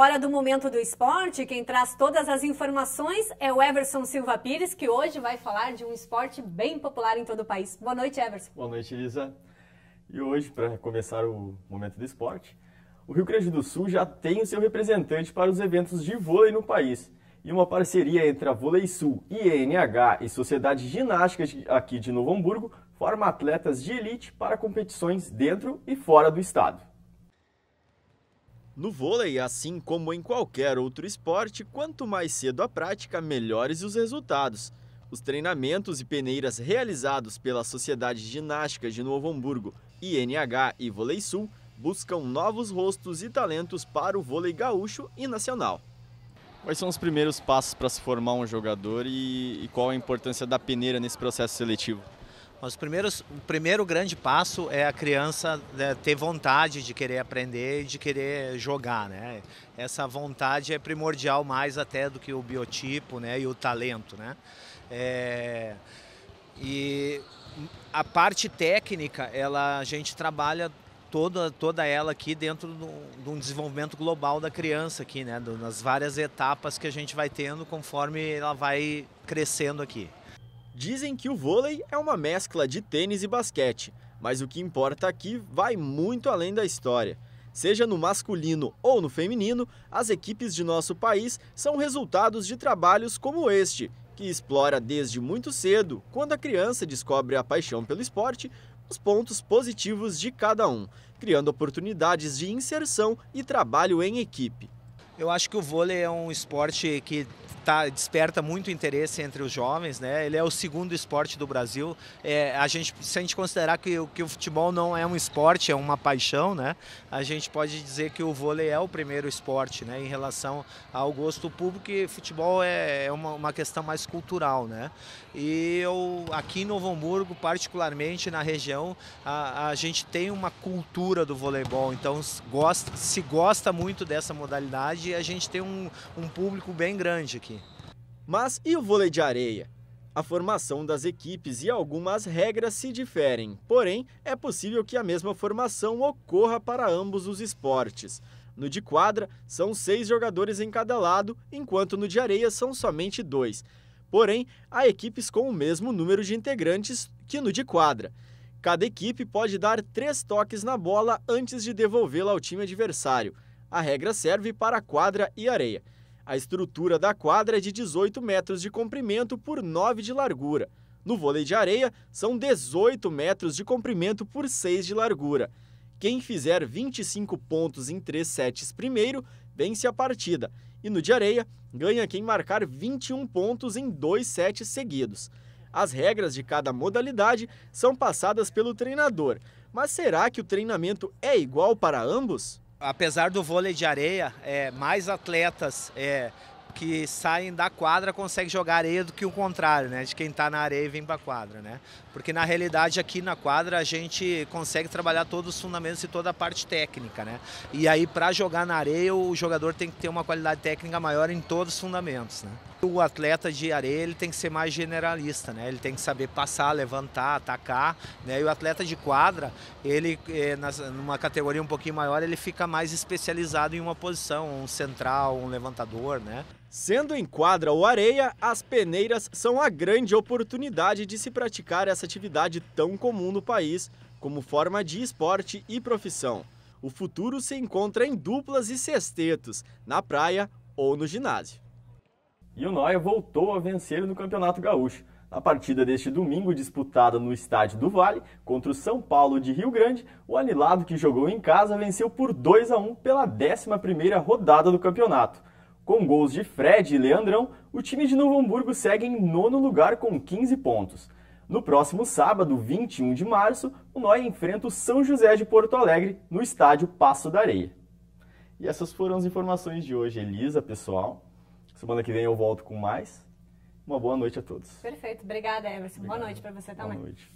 Hora do momento do esporte, quem traz todas as informações é o Everson Silva Pires, que hoje vai falar de um esporte bem popular em todo o país. Boa noite, Everson. Boa noite, Elisa. E hoje, para começar o momento do esporte, o Rio Grande do Sul já tem o seu representante para os eventos de vôlei no país. E uma parceria entre a Vôlei Sul, INH e Sociedade Ginástica aqui de Novo Hamburgo forma atletas de elite para competições dentro e fora do estado. No vôlei, assim como em qualquer outro esporte, quanto mais cedo a prática, melhores os resultados. Os treinamentos e peneiras realizados pela Sociedade Ginástica de Novo Hamburgo, INH e Vôlei Sul buscam novos rostos e talentos para o vôlei gaúcho e nacional. Quais são os primeiros passos para se formar um jogador e, e qual a importância da peneira nesse processo seletivo? Mas primeiros, o primeiro grande passo é a criança né, ter vontade de querer aprender e de querer jogar, né? Essa vontade é primordial mais até do que o biotipo, né? E o talento, né? É... E a parte técnica, ela a gente trabalha toda, toda ela aqui dentro de um desenvolvimento global da criança aqui, né? Nas várias etapas que a gente vai tendo conforme ela vai crescendo aqui. Dizem que o vôlei é uma mescla de tênis e basquete, mas o que importa aqui vai muito além da história. Seja no masculino ou no feminino, as equipes de nosso país são resultados de trabalhos como este, que explora desde muito cedo, quando a criança descobre a paixão pelo esporte, os pontos positivos de cada um, criando oportunidades de inserção e trabalho em equipe. Eu acho que o vôlei é um esporte que tá, desperta muito interesse entre os jovens, né? Ele é o segundo esporte do Brasil. É, a gente, se a gente considerar que, que o futebol não é um esporte, é uma paixão, né? A gente pode dizer que o vôlei é o primeiro esporte, né? Em relação ao gosto público, e futebol é, é uma, uma questão mais cultural, né? E eu, aqui em Novo Hamburgo, particularmente na região, a, a gente tem uma cultura do voleibol, então gosta, se gosta muito dessa modalidade e a gente tem um, um público bem grande aqui. Mas e o vôlei de areia? A formação das equipes e algumas regras se diferem, porém, é possível que a mesma formação ocorra para ambos os esportes. No de quadra, são seis jogadores em cada lado, enquanto no de areia são somente dois. Porém, há equipes com o mesmo número de integrantes que no de quadra. Cada equipe pode dar três toques na bola antes de devolvê-la ao time adversário. A regra serve para quadra e areia. A estrutura da quadra é de 18 metros de comprimento por 9 de largura. No vôlei de areia, são 18 metros de comprimento por 6 de largura. Quem fizer 25 pontos em 3 sets primeiro, vence a partida. E no de areia, ganha quem marcar 21 pontos em 2 sets seguidos. As regras de cada modalidade são passadas pelo treinador. Mas será que o treinamento é igual para ambos? Apesar do vôlei de areia, é, mais atletas é, que saem da quadra conseguem jogar areia do que o contrário, né? De quem está na areia e vem para a quadra, né? Porque na realidade aqui na quadra a gente consegue trabalhar todos os fundamentos e toda a parte técnica, né? E aí para jogar na areia o jogador tem que ter uma qualidade técnica maior em todos os fundamentos, né? O atleta de areia ele tem que ser mais generalista, né? Ele tem que saber passar, levantar, atacar, né? E o atleta de quadra, ele é, numa categoria um pouquinho maior, ele fica mais especializado em uma posição, um central, um levantador, né? Sendo em quadra ou areia, as peneiras são a grande oportunidade de se praticar essa atividade tão comum no país, como forma de esporte e profissão. O futuro se encontra em duplas e sextetos, na praia ou no ginásio. E o Noia voltou a vencer no Campeonato Gaúcho. Na partida deste domingo, disputada no Estádio do Vale, contra o São Paulo de Rio Grande, o Anilado, que jogou em casa, venceu por 2 a 1 pela 11 rodada do campeonato. Com gols de Fred e Leandrão, o time de Novo Hamburgo segue em nono lugar com 15 pontos. No próximo sábado, 21 de março, o Noia enfrenta o São José de Porto Alegre no estádio Passo da Areia. E essas foram as informações de hoje, Elisa, pessoal. Semana que vem eu volto com mais. Uma boa noite a todos. Perfeito. Obrigada, Everson. Obrigado. Boa noite para você também. Boa noite.